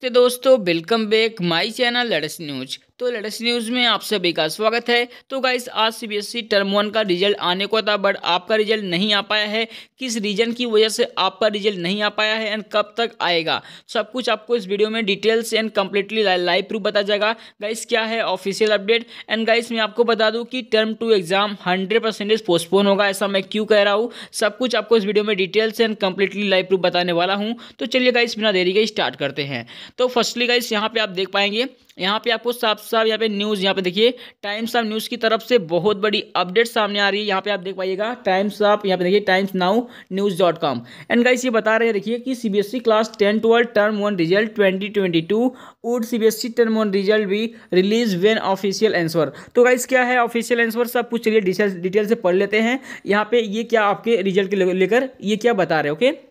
ਤੇ ਦੋਸਤੋ welcome back my channel ਲੜਸ ਨਿਊਜ਼ तो लेटेस्ट न्यूज़ में आप सभी का स्वागत है तो गाइस आज सीबीएसई टर्म वन का रिजल्ट आने को था बट आपका रिजल्ट नहीं आ पाया है किस रीजन की वजह से आपका रिजल्ट नहीं आ पाया है एंड कब तक आएगा तो सब कुछ आपको इस वीडियो में details and completely live proof बताया जाएगा गाइस क्या है ऑफिशियल अपडेट एंड गाइस मैं आपको बता दूँ कि term two exam hundred percentage postpone होगा ऐसा मैं क्यों कह रहा हूँ सब कुछ आपको इस वीडियो में details and completely live proof बताने वाला हूँ तो चलिए गाइस बिना देरी के स्टार्ट करते हैं तो फर्स्टली गाइस यहाँ पर आप देख पाएंगे यहाँ पे आपको साफ साफ यहाँ पे न्यूज़ यहाँ पे देखिए टाइम्स ऑफ न्यूज़ की तरफ से बहुत बड़ी अपडेट सामने आ रही है यहाँ पे आप देख पाइएगा टाइम्स ऑफ यहाँ पे देखिए Times Now news dot com and guys ये बता रहे हैं देखिए कि CBSE class ten twelve term one result twenty twenty two would CBSE term one result भी रिलीज वेन ऑफिशियल आंसर तो गाइस क्या है ऑफिशियल आंसर सब कुछ चलिए डिटेल से पढ़ लेते हैं यहाँ पे ये क्या आपके रिजल्ट के लेकर ये क्या बता रहे हैं ओके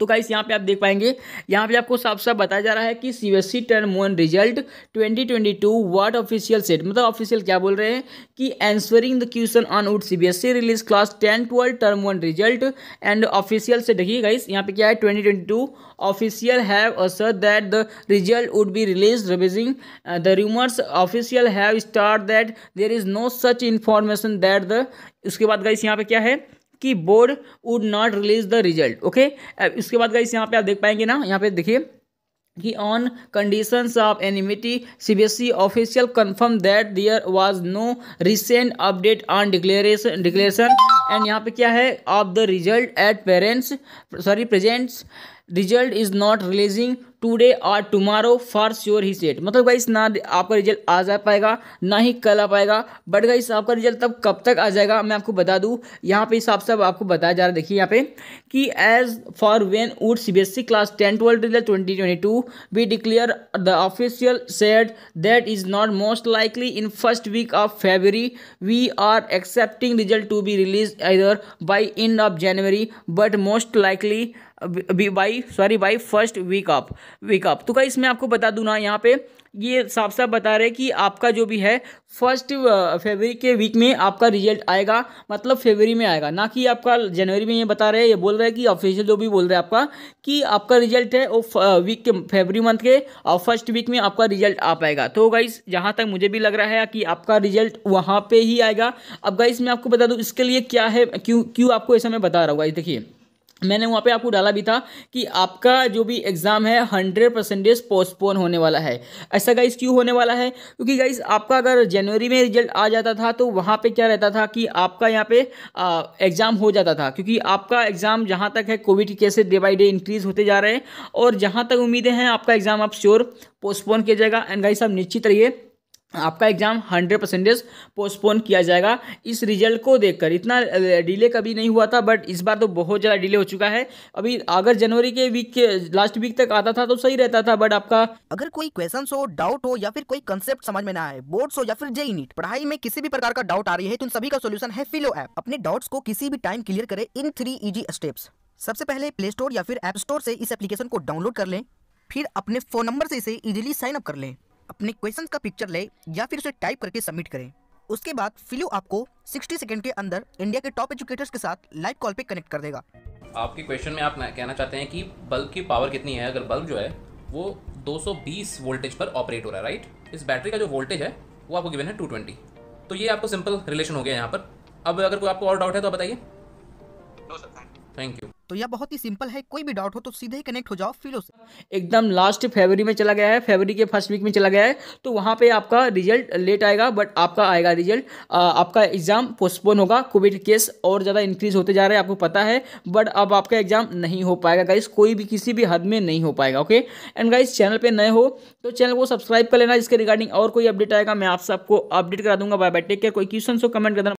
तो गाइस यहाँ पे आप देख पाएंगे यहाँ पे आपको साफ साफ बताया जा रहा है कि C B S E term one result 2022 word official set मतलब ऑफिशियल क्या बोल रहे हैं कि answering the question on would C B S E release class ten twelve term one result and official set देखिए गाइस यहाँ पे क्या है 2022 official have assert that the result would be release revising the rumours official have start that there is no such information that the उसके बाद guys यहाँ पे क्या है कि board would not release the result okay इसके बाद guys यहाँ पे आप देख पाएंगे ना यहाँ पे देखिए कि on conditions of anonymity CBSE official confirm that there was no recent update on declaration declaration and यहाँ पे क्या है of the result at parents sorry presents result is not releasing today और टुमारो फॉर श्योर ही set मतलब guys ना आपका result आ जा पाएगा ना ही कल आ पाएगा बट गाइस आपका रिजल्ट तब कब तक आ जाएगा मैं आपको बता दूँ यहाँ पे हिसाब से आपको बताया जा रहा है देखिए यहाँ पे कि as for when would C B S C class ten twelfth result twenty twenty two be declare the official set that is not most likely in first week of February we are expecting result to be release इधर by end of January but most likely by sorry by first week of wake up तो guys इसमें आपको बता दूँ ना यहाँ पे ये साफ साफ बता रहे हैं कि आपका जो भी है फर्स्ट फरवरी uh, के वीक में आपका रिजल्ट आएगा मतलब फेबरी में आएगा ना कि आपका जनवरी में ये बता रहे हैं ये बोल रहे हैं कि ऑफिशियल जो भी बोल रहे हैं आपका कि आपका रिजल्ट है वो वीक uh, के फेबरी मंथ के और फर्स्ट वीक में आपका रिजल्ट आ पाएगा तो गाइस जहाँ तक मुझे भी लग रहा है कि आपका रिजल्ट वहाँ पर ही आएगा अब गाइस मैं आपको बता दूँ इसके लिए क्या है क्यों क्यों आपको ऐसा मैं बता रहा हूँ गाइस देखिए मैंने वहाँ पे आपको डाला भी था कि आपका जो भी एग्ज़ाम है हंड्रेड परसेंटेज पोस्टपोन होने वाला है ऐसा गाइस क्यों होने वाला है क्योंकि गाइस आपका अगर जनवरी में रिजल्ट आ जाता था तो वहाँ पे क्या रहता था कि आपका यहाँ पे एग्ज़ाम हो जाता था क्योंकि आपका एग्ज़ाम जहाँ तक है कोविड के cases day by day increase होते जा रहे हैं और जहाँ तक उम्मीदें हैं आपका एग्ज़ाम आप श्योर पोस्टपोन किया जाएगा एंड गाइस आप निश्चित रहिए आपका एग्ज़ाम हंड्रेड परसेंटेज पोस्टपोन किया जाएगा इस रिजल्ट को देखकर इतना डिले कभी नहीं हुआ था बट इस बार तो बहुत ज़्यादा डिले हो चुका है अभी अगर जनवरी के वीक के लास्ट वीक तक आता था तो सही रहता था बट आपका अगर कोई क्वेश्चन हो डाउट हो या फिर कोई कंसेप्ट समझ में ना आए बोर्ड्स हो या फिर जेई नीट पढ़ाई में किसी भी प्रकार का डाउट आ रही है तो उन सभी का सोल्यूशन है फिलो ऐप अपने डाउट्स को किसी भी टाइम क्लियर करें इन थ्री इजी स्टेप्स सबसे पहले प्ले स्टोर या फिर ऐप स्टोर से इस एप्लीकेशन को डाउनलोड कर लें फिर अपने फ़ोन नंबर से इसे इजीली साइन अप कर लें अपने क्वेश्चन का पिक्चर ले या फिर उसे टाइप करके सबमिट करें उसके बाद फिलू आपको 60 सेकंड के अंदर इंडिया के टॉप एजुकेटर्स के साथ लाइव कॉल पे कनेक्ट कर देगा आपके क्वेश्चन में आप कहना चाहते हैं कि बल्ब की पावर कितनी है अगर बल्ब जो है वो 220 वोल्टेज पर ऑपरेट हो रहा है राइट इस बैटरी का जो वोल्टेज है वो आपको गिवन है 220 तो ये आपको सिंपल रिलेशन हो गया यहाँ पर अब अगर कोई आपको और डाउट है तो बताइए थैंक यू तो यह बहुत ही सिंपल है कोई भी डाउट हो तो सीधे ही कनेक्ट हो जाओ फिलो से एकदम लास्ट फेबरी में चला गया है फेबरी के फर्स्ट वीक में चला गया है तो वहाँ पे आपका रिजल्ट लेट आएगा बट आपका आएगा रिजल्ट आपका एग्ज़ाम पोस्टपोन होगा कोविड केस और ज़्यादा इंक्रीज होते जा रहे हैं आपको पता है बट अब आपका एग्ज़ाम नहीं हो पाएगा गाइस कोई भी किसी भी हद में नहीं हो पाएगा ओके एंड गाइस चैनल पर नए हो तो चैनल को सब्सक्राइब कर लेना इसके रिगार्डिंग और कोई अपडेट आएगा मैं आप सबको अपडेट करा दूंगा बाय बाय टेक केयर कोई क्वेश्चन हो कमेंट कर